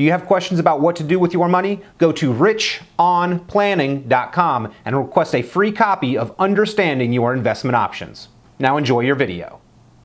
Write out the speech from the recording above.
Do you have questions about what to do with your money? Go to richonplanning.com and request a free copy of Understanding Your Investment Options. Now enjoy your video.